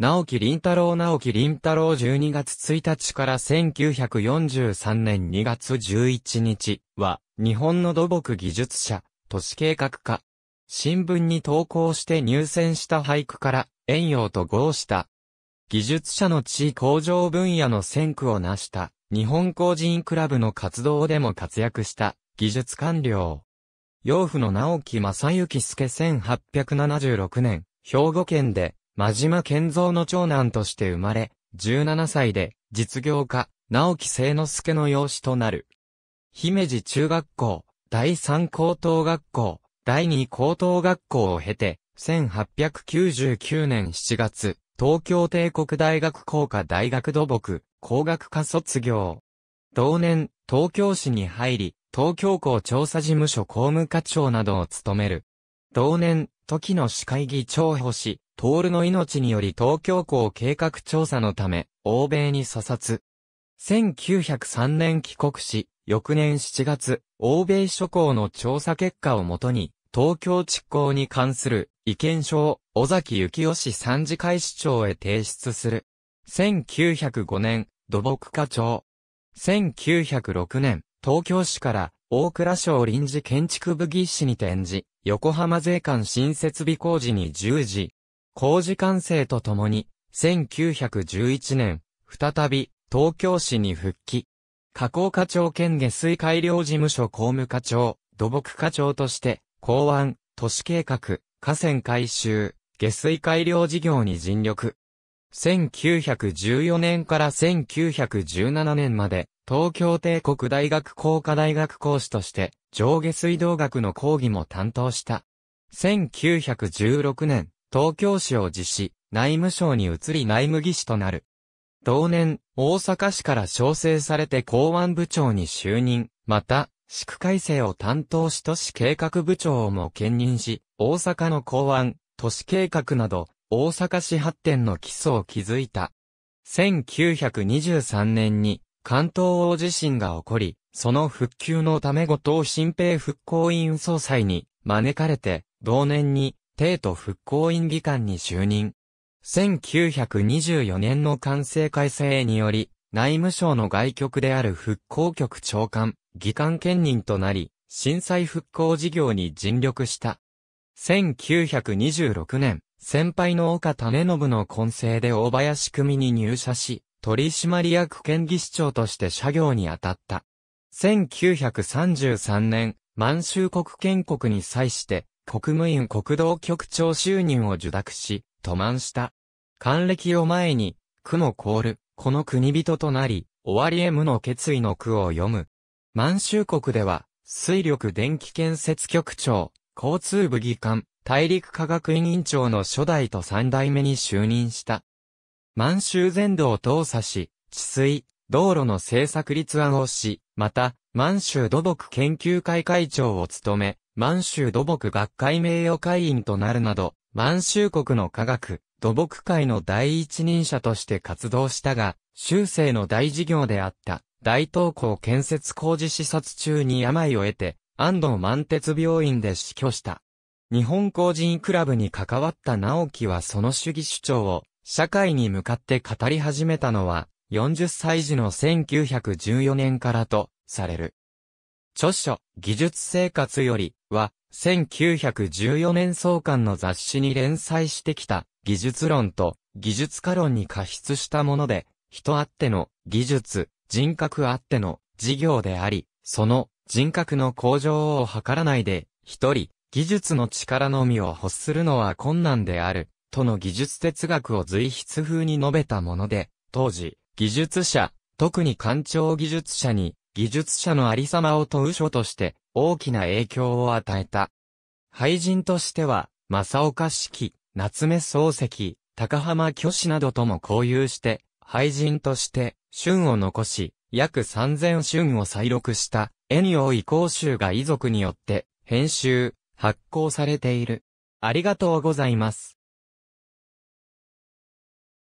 直木林太郎直木林太郎12月1日から1943年2月11日は、日本の土木技術者、都市計画家。新聞に投稿して入選した俳句から、遠洋と合した。技術者の地位向上分野の先駆を成した、日本工人クラブの活動でも活躍した、技術官僚。養父の直木正幸助1876年、兵庫県で、真島健三の長男として生まれ、17歳で実業家、直木聖之助の養子となる。姫路中学校、第3高等学校、第2高等学校を経て、1899年7月、東京帝国大学工科大学土木、工学科卒業。同年、東京市に入り、東京校調査事務所公務課長などを務める。同年、時の市会議長補し、トールの命により東京港計画調査のため、欧米に査察。1903年帰国し、翌年7月、欧米諸港の調査結果をもとに、東京地港に関する意見書を尾崎幸雄三次会市長へ提出する。1905年、土木課長。1906年、東京市から大倉省臨時建築部技師に転じ、横浜税関新設備工事に従事、工事完成とともに、1911年、再び、東京市に復帰。加工課長兼下水改良事務所公務課長、土木課長として、港湾、都市計画、河川改修、下水改良事業に尽力。1914年から1917年まで、東京帝国大学工科大学講師として、上下水道学の講義も担当した。1916年、東京市を辞し、内務省に移り内務技師となる。同年、大阪市から招請されて公安部長に就任、また、市区改正を担当し都市計画部長も兼任し、大阪の公安、都市計画など、大阪市発展の基礎を築いた。1923年に関東大地震が起こり、その復旧のため後藤新平復興委員総裁に招かれて、同年に帝都復興院議官に就任。1924年の完成改正により、内務省の外局である復興局長官、議官兼任となり、震災復興事業に尽力した。1926年、先輩の岡種信の混成で大林組に入社し、取締役県議市長として社業に当たった。1933年、満州国建国に際して、国務院国道局長就任を受諾し、渡満した。還暦を前に、苦の凍る、この国人となり、終わりへ無の決意の句を読む。満州国では、水力電気建設局長、交通部議官、大陸科学院院長の初代と三代目に就任した。満州全土を倒査し、治水、道路の政策立案をし、また、満州土木研究会会長を務め、満州土木学会名誉会員となるなど、満州国の科学、土木界の第一人者として活動したが、修正の大事業であった、大東港建設工事視察中に病を得て、安藤満鉄病院で死去した。日本工人クラブに関わった直樹はその主義主張を、社会に向かって語り始めたのは、40歳時の1914年からと、される。著書、技術生活より、は、1914年創刊の雑誌に連載してきた、技術論と、技術家論に加筆したもので、人あっての、技術、人格あっての、事業であり、その、人格の向上を図らないで、一人、技術の力のみを欲するのは困難である、との技術哲学を随筆風に述べたもので、当時、技術者、特に官庁技術者に、技術者のありさまを問う書として、大きな影響を与えた。俳人としては、正岡式、夏目漱石、高浜虚子などとも交流して、俳人として、春を残し、約三千春を再録した、絵に多い講集が遺族によって、編集、発行されている。ありがとうございます。